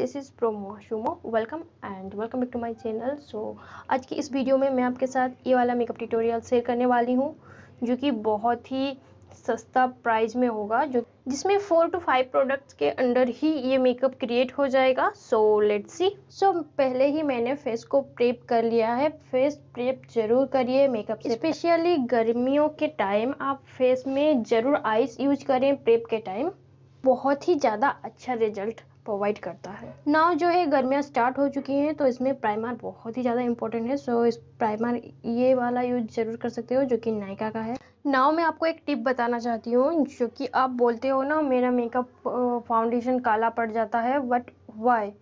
this is Promo Shumo welcome and welcome back to my channel so आज की इस video में मैं आपके साथ ये वाला मेकअप ट्यूटोरियल शेयर करने वाली हूँ जो कि बहुत ही सस्ता प्राइस में होगा जो जिसमें फोर टू फाइव प्रोडक्ट्स के अंडर ही ये मेकअप क्रिएट हो जाएगा सो लेट सी सो पहले ही मैंने फेस को प्रेप कर लिया है फेस प्रेप जरूर करिए मेकअप स्पेशली गर्मियों के टाइम आप फेस में ज़रूर आइस यूज करें प्रेप के टाइम बहुत ही ज़्यादा अच्छा रिजल्ट प्रोवाइड करता है नाव जो है गर्मियाँ स्टार्ट हो चुकी हैं तो इसमें प्राइमर बहुत ही ज़्यादा इंपॉर्टेंट है सो इस प्राइमर ये वाला यूज ज़रूर कर सकते हो जो कि नायका का है नाव मैं आपको एक टिप बताना चाहती हूँ जो कि आप बोलते हो ना मेरा मेकअप फाउंडेशन काला पड़ जाता है बट वाई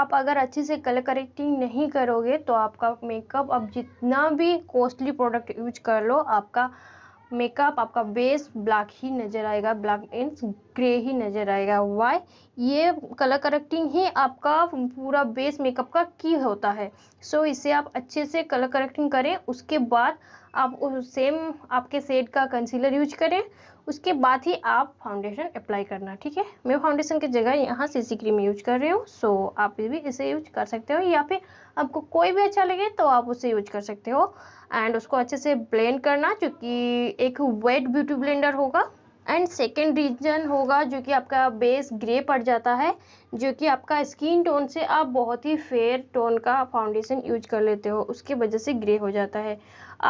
आप अगर अच्छे से कलर करेक्टिंग नहीं करोगे तो आपका मेकअप अब जितना भी कॉस्टली प्रोडक्ट यूज कर लो आपका मेकअप आपका बेस ब्लैक ही नज़र आएगा ब्लैक एंड ग्रे ही नज़र आएगा वाई ये कलर करेक्टिंग ही आपका पूरा बेस मेकअप का की होता है सो so, इसे आप अच्छे से कलर करेक्टिंग करें उसके बाद आप उस सेम आपके सेड का कंसीलर यूज करें उसके बाद ही आप फाउंडेशन अप्लाई करना ठीक है मैं फाउंडेशन की जगह यहाँ सी सी क्रीम यूज कर रही हूँ सो आप भी इसे यूज कर सकते हो या फिर आपको कोई भी अच्छा लगे तो आप उसे यूज कर सकते हो एंड उसको अच्छे से ब्लेंड करना क्योंकि एक वेट ब्यूटी ब्लेंडर होगा एंड सेकेंड रीजन होगा जो कि आपका बेस ग्रे पड़ जाता है जो कि आपका स्किन टोन से आप बहुत ही फेयर टोन का फाउंडेशन यूज कर लेते हो उसकी वजह से ग्रे हो जाता है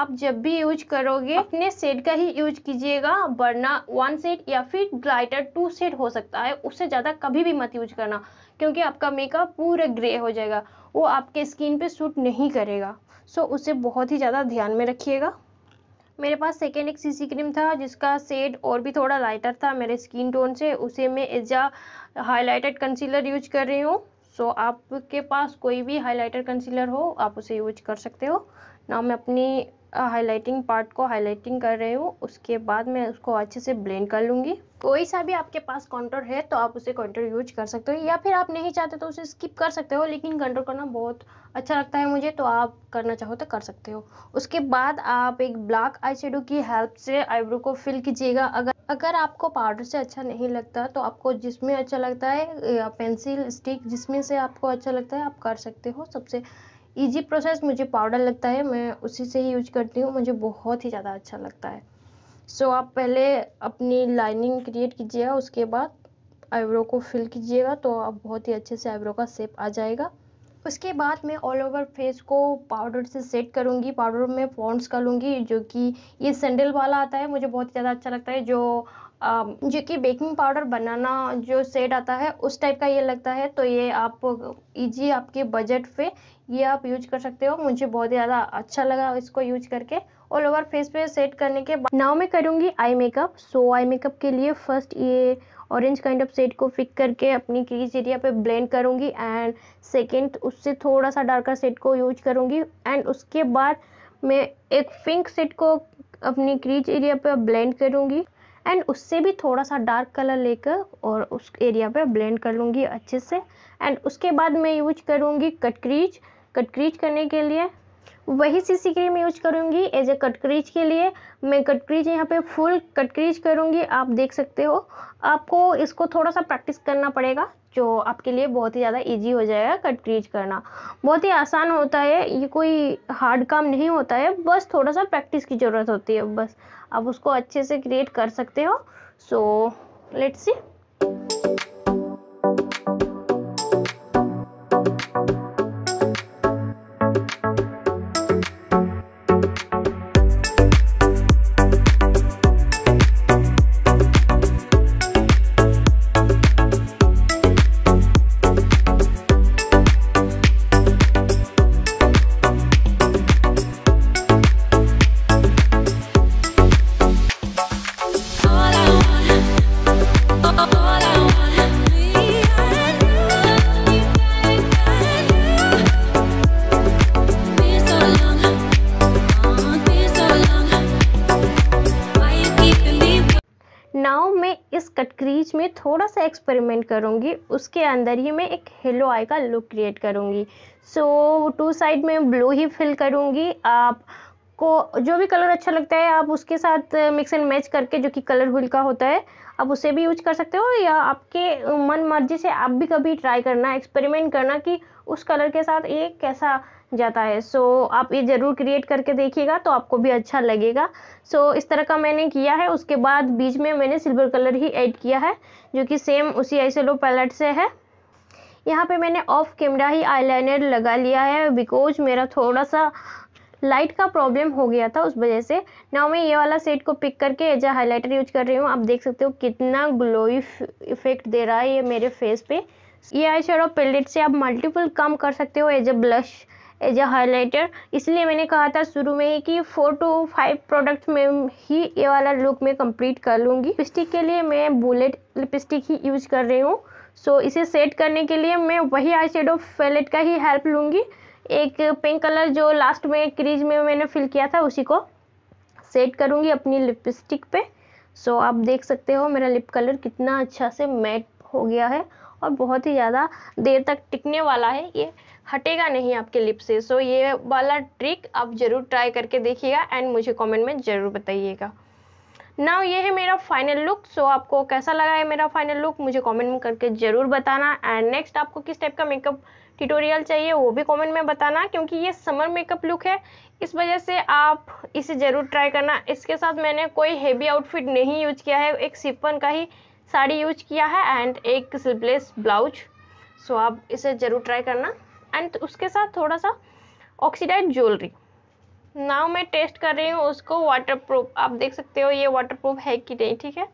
आप जब भी यूज करोगे अपने सेट का ही यूज कीजिएगा वरना वन सेट या फिर ग्लाइटर टू सेट हो सकता है उससे ज़्यादा कभी भी मत यूज करना क्योंकि आपका मेकअप पूरा ग्रे हो जाएगा वो आपके स्किन पर सूट नहीं करेगा सो उसे बहुत ही ज़्यादा ध्यान में रखिएगा मेरे पास सेकेंड एक सीसी क्रीम था जिसका सेड और भी थोड़ा लाइटर था मेरे स्किन टोन से उसे मैं एजा आ हाईलाइटेड कंसीलर यूज कर रही हूँ सो so, आपके पास कोई भी हाईलाइटर कंसीलर हो आप उसे यूज कर सकते हो ना मैं अपनी हाईलाइटिंग पार्ट को हाईलाइटिंग कर रही हूँ उसके बाद मैं उसको अच्छे से ब्लेंड कर लूँगी कोई सा भी आपके पास काउंटर है तो आप उसे काउंटर यूज कर सकते हो या फिर आप नहीं चाहते तो उसे स्किप कर सकते हो लेकिन कंट्रोल करना बहुत अच्छा लगता है मुझे तो आप करना चाहो तो कर सकते हो उसके बाद आप एक ब्लैक आई की हेल्प से आईब्रो को फिल कीजिएगा अगर अगर आपको पाउडर से अच्छा नहीं लगता तो आपको जिसमें अच्छा लगता है या पेंसिल स्टिक जिसमें से आपको अच्छा लगता है आप कर सकते हो सबसे ईजी प्रोसेस मुझे पाउडर लगता है मैं उसी से ही यूज करती हूँ मुझे बहुत ही ज़्यादा अच्छा लगता है सो so, आप पहले अपनी लाइनिंग क्रिएट कीजिएगा उसके बाद आईब्रो को फिल कीजिएगा तो आप बहुत ही अच्छे से आईब्रो का सेप आ जाएगा उसके बाद मैं ऑल ओवर फेस को पाउडर से सेट करूँगी पाउडर में फॉन्ट्स कर लूँगी जो कि ये सैंडल वाला आता है मुझे बहुत ज़्यादा अच्छा लगता है जो जो कि बेकिंग पाउडर बनाना जो सेट आता है उस टाइप का ये लगता है तो ये आप इजी आपके बजट पे ये आप यूज कर सकते हो मुझे बहुत ज़्यादा अच्छा लगा इसको यूज करके ऑल ओवर फेस पे सेट करने के बाद नाव मैं करूँगी eye makeup so eye makeup के लिए फर्स्ट ये ऑरेंज काइंड ऑफ सेट को फिक करके अपनी क्रीज एरिया पे ब्लेंड करूँगी एंड सेकेंड उससे थोड़ा सा डार्कर सेट को यूज करूँगी एंड उसके बाद मैं एक पिंक सेट को अपनी क्रीज एरिया पे ब्लेंड करूँगी एंड उससे भी थोड़ा सा डार्क कलर लेकर और उस एरिया पे ब्लेंड कर लूँगी अच्छे से एंड उसके बाद मैं यूज करूँगी कटक्रीच कटक्रीच करने के लिए वही सीसी क्रीम यूज करूँगी एज ए कटक्रीच के लिए मैं कटक्रीच यहाँ पे फुल कटक्रीच करूँगी आप देख सकते हो आपको इसको थोड़ा सा प्रैक्टिस करना पड़ेगा जो आपके लिए बहुत ही ज़्यादा इजी हो जाएगा कट करना बहुत ही आसान होता है ये कोई हार्ड काम नहीं होता है बस थोड़ा सा प्रैक्टिस की ज़रूरत होती है बस आप उसको अच्छे से क्रिएट कर सकते हो सो लेट्स सी बीच में थोड़ा सा एक्सपेरिमेंट करूँगी उसके अंदर ही मैं एक हेलो आई का लुक क्रिएट करूँगी सो टू साइड में ब्लू ही फिल करूँगी आप आपको जो भी कलर अच्छा लगता है आप उसके साथ मिक्स एंड मैच करके जो कि कलर व्हील का होता है आप उसे भी यूज कर सकते हो या आपके मन मर्जी से आप भी कभी ट्राई करना एक्सपेरिमेंट करना कि उस कलर के साथ ये कैसा जाता है सो so, आप ये ज़रूर क्रिएट करके देखिएगा तो आपको भी अच्छा लगेगा सो so, इस तरह का मैंने किया है उसके बाद बीच में मैंने सिल्वर कलर ही ऐड किया है जो कि सेम उसी आइसोलो पैलेट से है यहाँ पे मैंने ऑफ कैमरा ही आईलाइनर लगा लिया है बिकॉज मेरा थोड़ा सा लाइट का प्रॉब्लम हो गया था उस वजह से नाउ मैं ये वाला सेट को पिक करके एज हाईलाइटर यूज कर रही हूँ आप देख सकते हो कितना ग्लोई इफेक्ट दे रहा है ये मेरे फेस पे ये आई शेडो पेलेट से आप मल्टीपल काम कर सकते हो as a blush as a highlighter इसलिए मैंने कहा था शुरू में ही कि फोर टू फाइव प्रोडक्ट में ही ये वाला लुक मैं कंप्लीट कर लूँगी लिपस्टिक के लिए मैं बुलेट लिपस्टिक ही यूज कर रही हूँ सो so, इसे सेट करने के लिए मैं वही आई शेडो पेलेट का ही हेल्प लूँगी एक पिंक कलर जो लास्ट में क्रीज में मैंने फिल किया था उसी को सेट करूँगी अपनी लिपस्टिक पे सो so, आप देख सकते हो मेरा लिप कलर कितना अच्छा से मैट हो गया है और बहुत ही ज़्यादा देर तक टिकने वाला है ये हटेगा नहीं आपके लिप से सो so, ये वाला ट्रिक आप ज़रूर ट्राई करके देखिएगा एंड मुझे कमेंट में ज़रूर बताइएगा नाउ ये है मेरा फाइनल लुक सो आपको कैसा लगा है मेरा फाइनल लुक मुझे कमेंट में करके ज़रूर बताना एंड नेक्स्ट आपको किस टाइप का मेकअप ट्यूटोरियल चाहिए वो भी कमेंट में बताना क्योंकि ये समर मेकअप लुक है इस वजह से आप इसे ज़रूर ट्राई करना इसके साथ मैंने कोई हेवी आउटफिट नहीं यूज किया है एक सिपन का ही साड़ी यूज किया है एंड एक स्लीवलेस ब्लाउज सो आप इसे ज़रूर ट्राई करना एंड उसके साथ थोड़ा सा ऑक्सीडाइज ज्वेलरी नाव मैं टेस्ट कर रही हूँ उसको वाटर प्रूफ आप देख सकते हो ये वाटर प्रूफ है कि नहीं ठीक है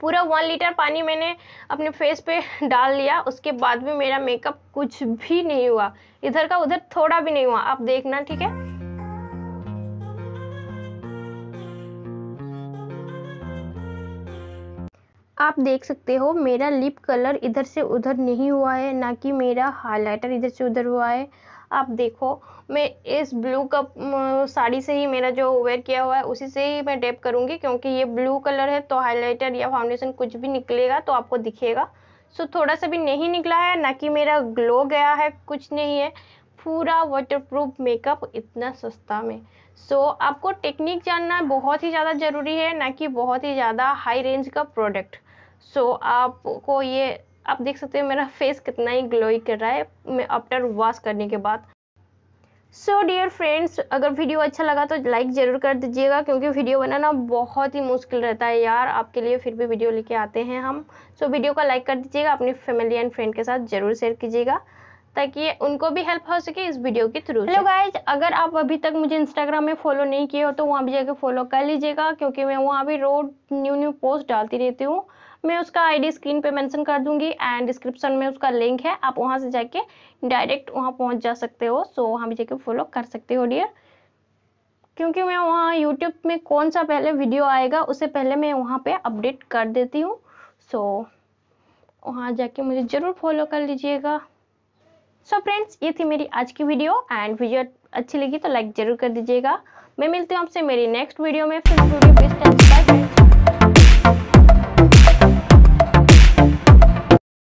पूरा वन लीटर पानी मैंने अपने फेस पे डाल लिया उसके बाद भी मेरा मेकअप कुछ भी नहीं हुआ इधर का उधर थोड़ा भी नहीं हुआ आप देखना ठीक है आप देख सकते हो मेरा लिप कलर इधर से उधर नहीं हुआ है ना कि मेरा हाइलाइटर इधर से उधर हुआ है आप देखो मैं इस ब्लू का साड़ी से ही मेरा जो वेयर किया हुआ है उसी से ही मैं डेप करूँगी क्योंकि ये ब्लू कलर है तो हाइलाइटर या फाउंडेशन कुछ भी निकलेगा तो आपको दिखेगा सो so, थोड़ा सा भी नहीं निकला है ना कि मेरा ग्लो गया है कुछ नहीं है पूरा वाटरप्रूफ मेकअप इतना सस्ता में सो so, आपको टेक्निक जानना बहुत ही ज़्यादा ज़रूरी है ना कि बहुत ही ज़्यादा हाई रेंज का प्रोडक्ट सो so, आपको ये आप देख सकते हैं मेरा फेस कितना ही ग्लोई कर रहा है मैं आफ्टर वॉश करने के बाद सो डियर फ्रेंड्स अगर वीडियो अच्छा लगा तो लाइक ज़रूर कर दीजिएगा क्योंकि वीडियो बनाना बहुत ही मुश्किल रहता है यार आपके लिए फिर भी वीडियो लेके आते हैं हम सो so, वीडियो को लाइक कर दीजिएगा अपनी फैमिली एंड फ्रेंड के साथ ज़रूर शेयर कीजिएगा ताकि उनको भी हेल्प हो सके इस वीडियो के थ्रू हेलो गाइज अगर आप अभी तक मुझे इंस्टाग्राम में फॉलो नहीं किए हो तो वहाँ भी जाकर फॉलो कर लीजिएगा क्योंकि मैं वहाँ भी रोज न्यू न्यू पोस्ट डालती रहती हूँ मैं उसका आईडी स्क्रीन पे मेंशन कर दूंगी एंड डिस्क्रिप्शन में उसका लिंक है आप वहाँ से जाके डायरेक्ट वहाँ पहुंच जा सकते हो सो वहाँ भी जाके फॉलो कर सकते हो डियर क्योंकि मैं वहां यूट्यूब में कौन सा पहले वीडियो आएगा उससे पहले मैं वहाँ पे अपडेट कर देती हूँ सो so, वहाँ जाके मुझे ज़रूर फॉलो कर लीजिएगा सो so फ्रेंड्स ये थी मेरी आज की वीडियो एंड वीडियो अच्छी लगी तो लाइक ज़रूर कर दीजिएगा मैं मिलती हूँ आपसे मेरी नेक्स्ट वीडियो में फिर वीडियो बाय